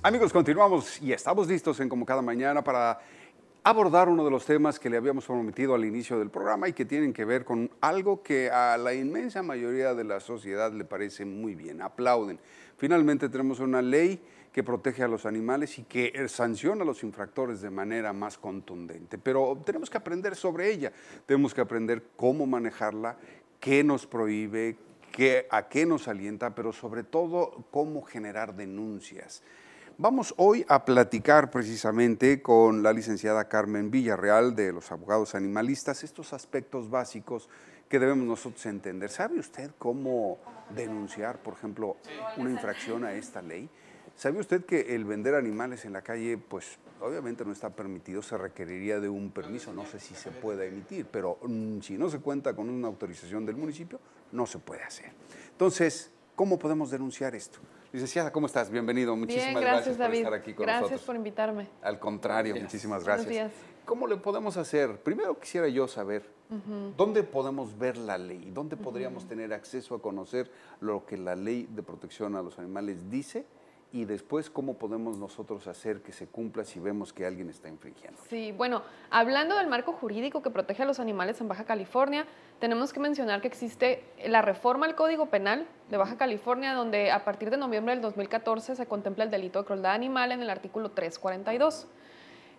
Amigos, continuamos y estamos listos en como cada mañana para abordar uno de los temas que le habíamos prometido al inicio del programa y que tienen que ver con algo que a la inmensa mayoría de la sociedad le parece muy bien, aplauden. Finalmente tenemos una ley que protege a los animales y que eh, sanciona a los infractores de manera más contundente, pero tenemos que aprender sobre ella, tenemos que aprender cómo manejarla, qué nos prohíbe, qué, a qué nos alienta, pero sobre todo cómo generar denuncias. Vamos hoy a platicar precisamente con la licenciada Carmen Villarreal de los abogados animalistas estos aspectos básicos que debemos nosotros entender. ¿Sabe usted cómo denunciar, por ejemplo, una infracción a esta ley? ¿Sabe usted que el vender animales en la calle, pues obviamente no está permitido, se requeriría de un permiso, no sé si se puede emitir, pero mm, si no se cuenta con una autorización del municipio, no se puede hacer. Entonces, ¿cómo podemos denunciar esto? Licenciada, ¿cómo estás? Bienvenido. Muchísimas gracias, por estar aquí con nosotros. Gracias por invitarme. Al contrario, muchísimas gracias. Buenos días. ¿Cómo le podemos hacer? Primero quisiera yo saber dónde podemos ver la ley, dónde podríamos tener acceso a conocer lo que la ley de protección a los animales dice y después cómo podemos nosotros hacer que se cumpla si vemos que alguien está infringiendo. Sí, bueno, hablando del marco jurídico que protege a los animales en Baja California, tenemos que mencionar que existe la reforma al Código Penal de Baja California, donde a partir de noviembre del 2014 se contempla el delito de crueldad animal en el artículo 342.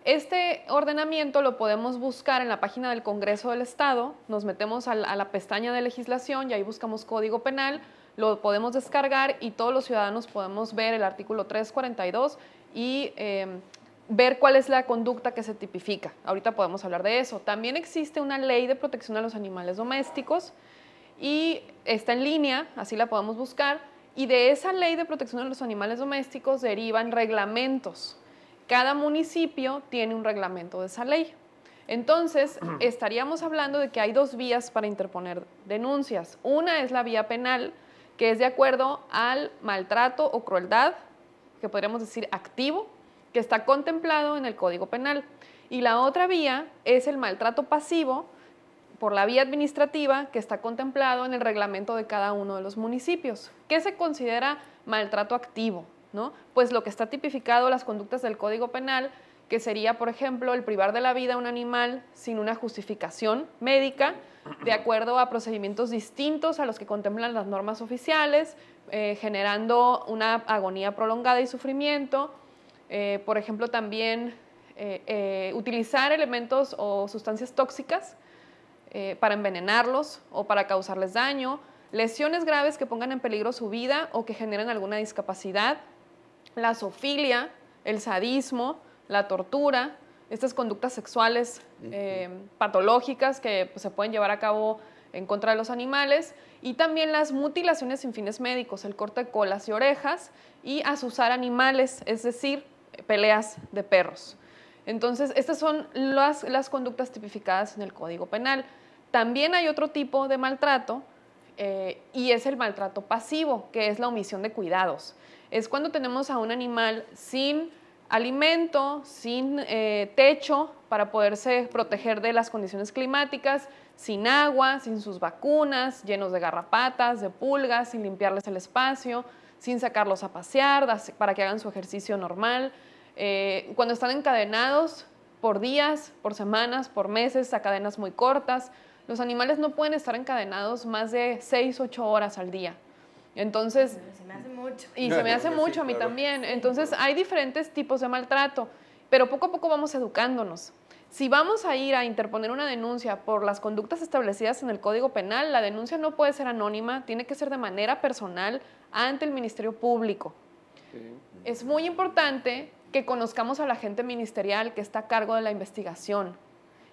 Este ordenamiento lo podemos buscar en la página del Congreso del Estado, nos metemos a la, pestaña de legislación y ahí buscamos Código Penal, lo podemos descargar y todos los ciudadanos podemos ver el artículo 342 y em, ver cuál es la conducta que se tipifica. Ahorita podemos hablar de eso. También existe una ley de protección a los animales domésticos y está en línea, así la podemos buscar. Y de esa ley de protección a los animales domésticos derivan reglamentos cada municipio tiene un reglamento de esa ley. Entonces, estaríamos hablando de que hay dos vías para interponer denuncias. Una es la vía penal, que es de acuerdo al maltrato o crueldad, que podríamos decir activo, que está contemplado en el Código Penal. Y la otra vía es el maltrato pasivo por la vía administrativa que está contemplado en el reglamento de cada uno de los municipios. ¿Qué se considera maltrato activo? Pues lo que está tipificado, las conductas del Código Penal, que sería, por ejemplo, el privar de la vida a un animal sin una justificación médica, de acuerdo a procedimientos distintos a los que contemplan las normas oficiales, eh, generando una agonía prolongada y sufrimiento. Eh, por ejemplo, también eh, utilizar elementos o sustancias tóxicas para envenenarlos o para causarles daño, lesiones graves que pongan en peligro su vida o que generen alguna discapacidad, la zoofilia, el sadismo, la tortura, estas conductas sexuales eh, patológicas que pues, se pueden llevar a cabo en contra de los animales y también las mutilaciones sin fines médicos, el corte de colas y orejas y asusar animales, es decir, peleas de perros. Entonces, estas son las, conductas tipificadas en el Código Penal. También hay otro tipo de maltrato eh, y es el maltrato pasivo, que es la omisión de cuidados es cuando tenemos a un animal sin alimento, sin eh, techo para poderse proteger de las condiciones climáticas, sin agua, sin sus vacunas, llenos de garrapatas, de pulgas, sin limpiarles el espacio, sin sacarlos a pasear para que hagan su ejercicio normal. Eh, cuando están encadenados por días, por semanas, por meses, a cadenas muy cortas, los animales no pueden estar encadenados más de 6-8 horas al día. Entonces... Y se me hace mucho a mí también. Entonces hay diferentes tipos de maltrato, pero poco a poco vamos educándonos. Si vamos a ir a interponer una denuncia por las conductas establecidas en el Código Penal, la denuncia no puede ser anónima, tiene que ser de manera personal ante el Ministerio Público. Es muy importante que conozcamos a la gente ministerial que está a cargo de la investigación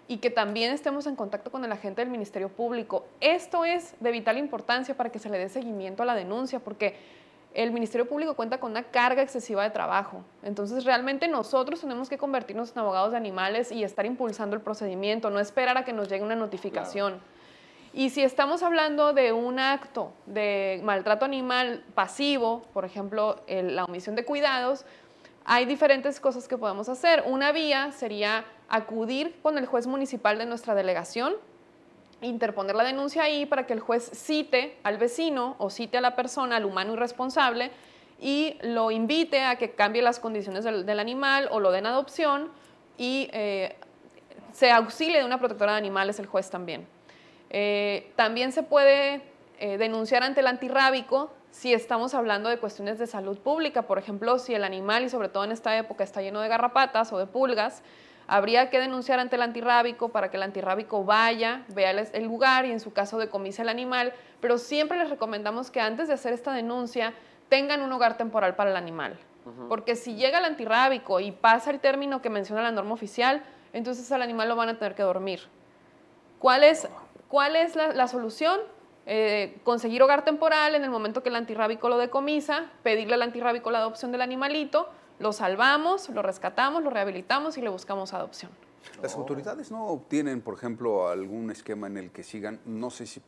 y que también estemos en contacto con el agente del Ministerio Público. Esto es de vital importancia para que se le dé seguimiento a la denuncia, porque el Ministerio Público cuenta con una carga excesiva de trabajo. Entonces, realmente nosotros tenemos que convertirnos en abogados de animales y estar impulsando el procedimiento, no esperar a que nos llegue una notificación. Y si estamos hablando de un acto de maltrato animal pasivo, por ejemplo, la omisión de cuidados, hay diferentes cosas que podemos hacer. Una vía sería acudir con el juez municipal de nuestra delegación, interponer la denuncia ahí para que el juez cite al vecino o cite a la persona, al humano irresponsable, y lo invite a que cambie las condiciones del, animal o lo den adopción y eh, se auxilie de una protectora de animales el juez también. Eh, también se puede eh, denunciar ante el antirrábico si estamos hablando de cuestiones de salud pública, por ejemplo, si el animal, y sobre todo en esta época, está lleno de garrapatas o de pulgas, habría que denunciar ante el antirrábico para que el antirrábico vaya, vea el lugar y en su caso decomise el animal, pero siempre les recomendamos que antes de hacer esta denuncia tengan un hogar temporal para el animal, porque si llega el antirrábico y pasa el término que menciona la norma oficial, entonces al animal lo van a tener que dormir. ¿Cuál es, cuál es la solución? Eh, conseguir hogar temporal en el momento que el antirrábico lo decomisa, pedirle al antirrábico la adopción del animalito, lo salvamos, lo rescatamos, lo rehabilitamos y le buscamos adopción. Las autoridades no obtienen, por ejemplo, algún esquema en el que sigan, no sé si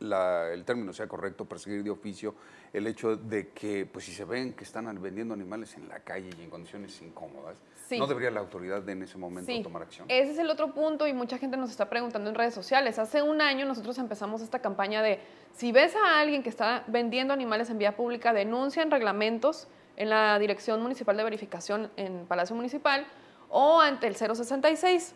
el término sea correcto, perseguir de oficio, el hecho de que, pues si se ven que están vendiendo animales en la calle y en condiciones incómodas, ¿no debería la autoridad de en ese momento tomar acción? Ese es el otro punto y mucha gente nos está preguntando en redes sociales. Hace un año nosotros empezamos esta campaña de, si ves a alguien que está vendiendo animales en vía pública, denuncian reglamentos en la Dirección Municipal de Verificación en Palacio Municipal o ante el 066.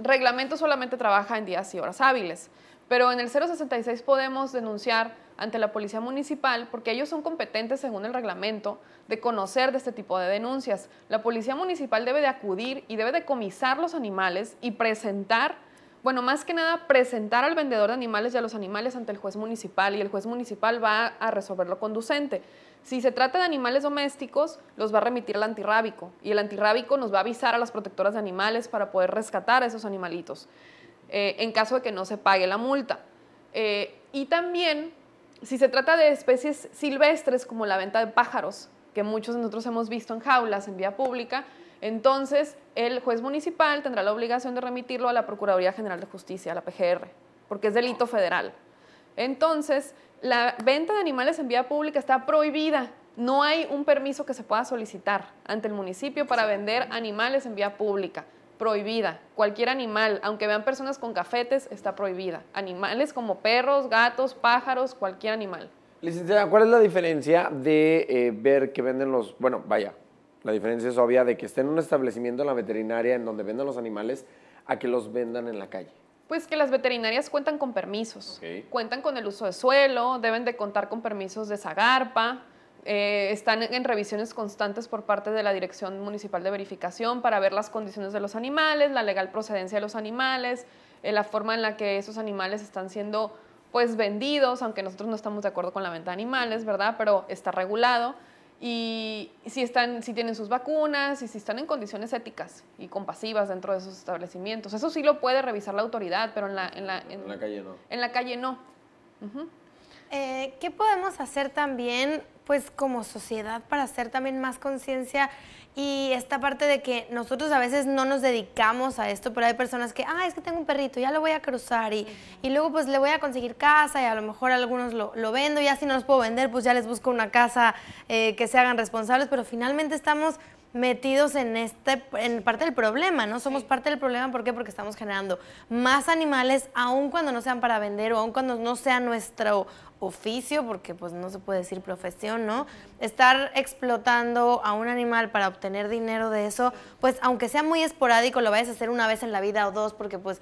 Reglamento solamente trabaja en días y horas hábiles. Pero en el 066 podemos denunciar ante la Policía Municipal porque ellos son competentes según el reglamento de conocer de este tipo de denuncias. La Policía Municipal debe de acudir y debe de comisar los animales y presentar, bueno, más que nada presentar al vendedor de animales y a los animales ante el juez municipal y el juez municipal va a resolver lo conducente. Si se trata de animales domésticos, los va a remitir al antirrábico y el antirrábico nos va a avisar a las protectoras de animales para poder rescatar a esos animalitos. Eh, en caso de que no se pague la multa. Eh, y también, si se trata de especies silvestres como la venta de pájaros, que muchos de nosotros hemos visto en jaulas, en vía pública, entonces el juez municipal tendrá la obligación de remitirlo a la Procuraduría General de Justicia, a la PGR, porque es delito federal. Entonces, la venta de animales en vía pública está prohibida. No hay un permiso que se pueda solicitar ante el municipio para vender animales en vía pública prohibida. Cualquier animal, aunque vean personas con cafetes, está prohibida. Animales como perros, gatos, pájaros, cualquier animal. Licenciada, ¿cuál es la diferencia de eh, ver que venden los... Bueno, vaya, la diferencia es obvia de que estén en un establecimiento en la veterinaria en donde venden los animales a que los vendan en la calle. Pues que las veterinarias cuentan con permisos, cuentan con el uso de suelo, deben de contar con permisos de zagarpa, eh, están en revisiones constantes por parte de la Dirección Municipal de Verificación para ver las condiciones de los animales, la legal procedencia de los animales, eh, la forma en la que esos animales están siendo pues vendidos, aunque nosotros no estamos de acuerdo con la venta de animales, ¿verdad? Pero está regulado. Y si, están, si tienen sus vacunas y si están en condiciones éticas y compasivas dentro de esos establecimientos. Eso sí lo puede revisar la autoridad, pero en la, en la, en, la calle no. En la calle no. Eh, ¿qué podemos hacer también, pues como sociedad, para hacer también más conciencia y esta parte de que nosotros a veces no nos dedicamos a esto, pero hay personas que, ah, es que tengo un perrito, ya lo voy a cruzar y, luego pues le voy a conseguir casa y a lo mejor algunos lo, vendo, y así no los puedo vender, pues ya les busco una casa eh, que se hagan responsables, pero finalmente estamos metidos en este en parte del problema, ¿no? Somos parte del problema, ¿por qué? Porque estamos generando más animales, aun cuando no sean para vender o aun cuando no sea nuestro oficio, porque pues no se puede decir profesión, ¿no? Estar explotando a un animal para obtener dinero de eso, pues aunque sea muy esporádico, lo vayas a hacer una vez en la vida o dos, porque pues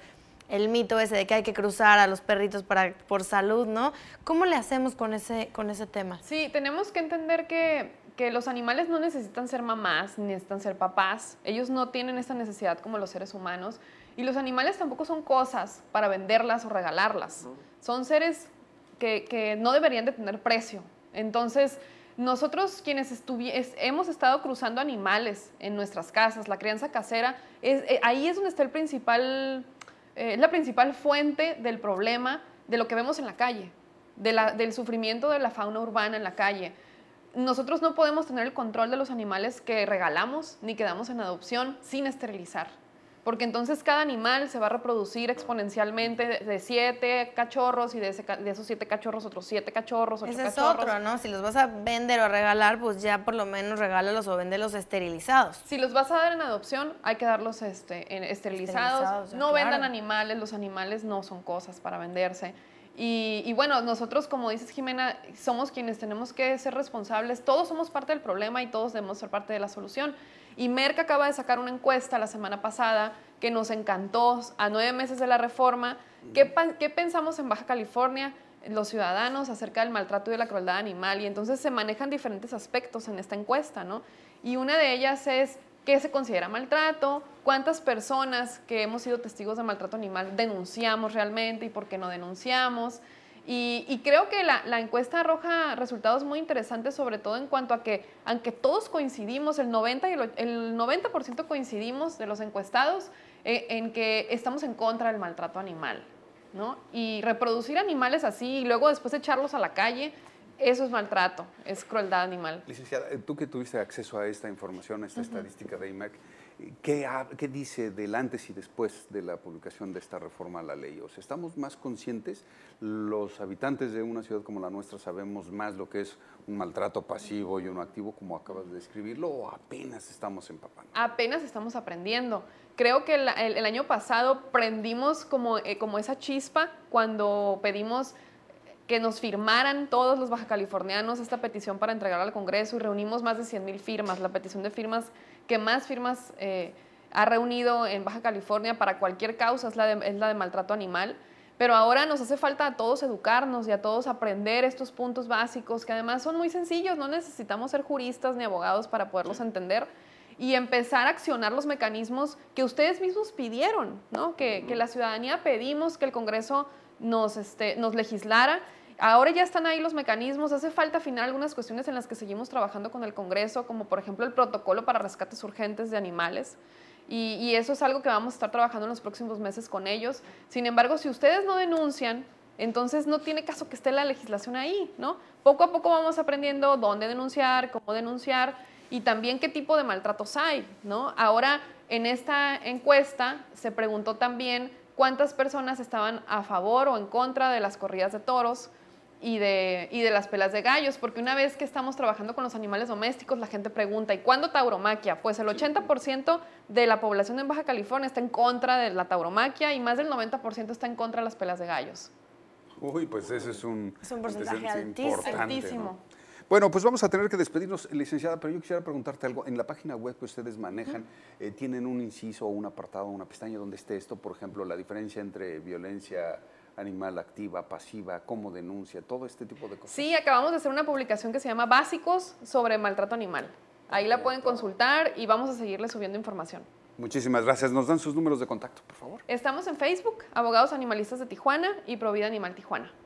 el mito ese de que hay que cruzar a los perritos para, por salud, ¿no? ¿Cómo le hacemos con ese, con ese tema? Sí, tenemos que entender que que los animales no necesitan ser mamás, ni necesitan ser papás, ellos no tienen esta necesidad como los seres humanos, y los animales tampoco son cosas para venderlas o regalarlas, son seres que, no deberían de tener precio. Entonces, nosotros quienes hemos estado cruzando animales en nuestras casas, la crianza casera, eh, ahí es donde está el eh, la principal fuente del problema de lo que vemos en la calle, del sufrimiento de la fauna urbana en la calle nosotros no podemos tener el control de los animales que regalamos ni que damos en adopción sin esterilizar. Porque entonces cada animal se va a reproducir exponencialmente de siete cachorros y de, esos siete cachorros otros siete cachorros, ocho Ese cachorros. es otro, ¿no? Si los vas a vender o regalar, pues ya por lo menos regálalos o los esterilizados. Si los vas a dar en adopción, hay que darlos este, esterilizados. no vendan animales, los animales no son cosas para venderse. Y, bueno, nosotros, como dices Jimena, somos quienes tenemos que ser responsables. Todos somos parte del problema y todos debemos ser parte de la solución. Y Merck acaba de sacar una encuesta la semana pasada que nos encantó a nueve meses de la reforma. ¿Qué, qué pensamos en Baja California? los ciudadanos acerca del maltrato y de la crueldad animal y entonces se manejan diferentes aspectos en esta encuesta, ¿no? Y una de ellas es qué se considera maltrato, cuántas personas que hemos sido testigos de maltrato animal denunciamos realmente y por qué no denunciamos. Y, creo que la, encuesta arroja resultados muy interesantes, sobre todo en cuanto a que, aunque todos coincidimos, el 90%, el, 90 coincidimos de los encuestados eh, en que estamos en contra del maltrato animal. ¿no? Y reproducir animales así y luego después echarlos a la calle, eso es maltrato, es crueldad animal. Licenciada, eh, tú que tuviste acceso a esta información, a esta estadística de IMAC, eh, ¿qué, dice del antes y después de la publicación de esta reforma a la ley? ¿estamos más conscientes? Los habitantes de una ciudad como la nuestra sabemos más lo que es un maltrato pasivo y uno activo, como acabas de describirlo, o apenas estamos empapando? Apenas estamos aprendiendo. Creo que el, año pasado prendimos como, eh, como esa chispa cuando pedimos que nos firmaran todos los bajacalifornianos esta petición para entregarla al Congreso y reunimos más de 100.000 mil firmas, la petición de firmas que más firmas eh, ha reunido en Baja California para cualquier causa es la, de, es la de maltrato animal. Pero ahora nos hace falta a todos educarnos y a todos aprender estos puntos básicos que además son muy sencillos, no necesitamos ser juristas ni abogados para poderlos entender y empezar a accionar los mecanismos que ustedes mismos pidieron, ¿no? que, que la ciudadanía pedimos que el Congreso nos, este, nos legislara ahora ya están ahí los mecanismos, hace falta afinar algunas cuestiones en las que seguimos trabajando con el Congreso, como por ejemplo el protocolo para rescates urgentes de animales. Y, eso es algo que vamos a estar trabajando en los próximos meses con ellos. Sin embargo, si ustedes no denuncian, entonces no tiene caso que esté la legislación ahí, ¿no? Poco a poco vamos aprendiendo dónde denunciar, cómo denunciar y también qué tipo de maltratos hay, ¿no? Ahora, en esta encuesta se preguntó también cuántas personas estaban a favor o en contra de las corridas de toros y de, las pelas de gallos, porque una vez que estamos trabajando con los animales domésticos, la gente pregunta, ¿y cuándo tauromaquia? Pues el 80% de la población en Baja California está en contra de la tauromaquia y más del 90% está en contra de las pelas de gallos. Uy, pues ese es un, es un porcentaje altísimo. Bueno, pues vamos a tener que despedirnos, licenciada, pero yo quisiera preguntarte algo. En la página web que ustedes manejan, eh, ¿tienen un inciso o un apartado, una pestaña donde esté esto? Por ejemplo, la diferencia entre violencia animal activa, pasiva, cómo denuncia, todo este tipo de cosas. Sí, acabamos de hacer una publicación que se llama Básicos sobre maltrato animal. Ahí la pueden consultar y vamos a seguirle subiendo información. Muchísimas gracias. Nos dan sus números de contacto, por favor. Estamos en Facebook, Abogados Animalistas de Tijuana y Provida Animal Tijuana.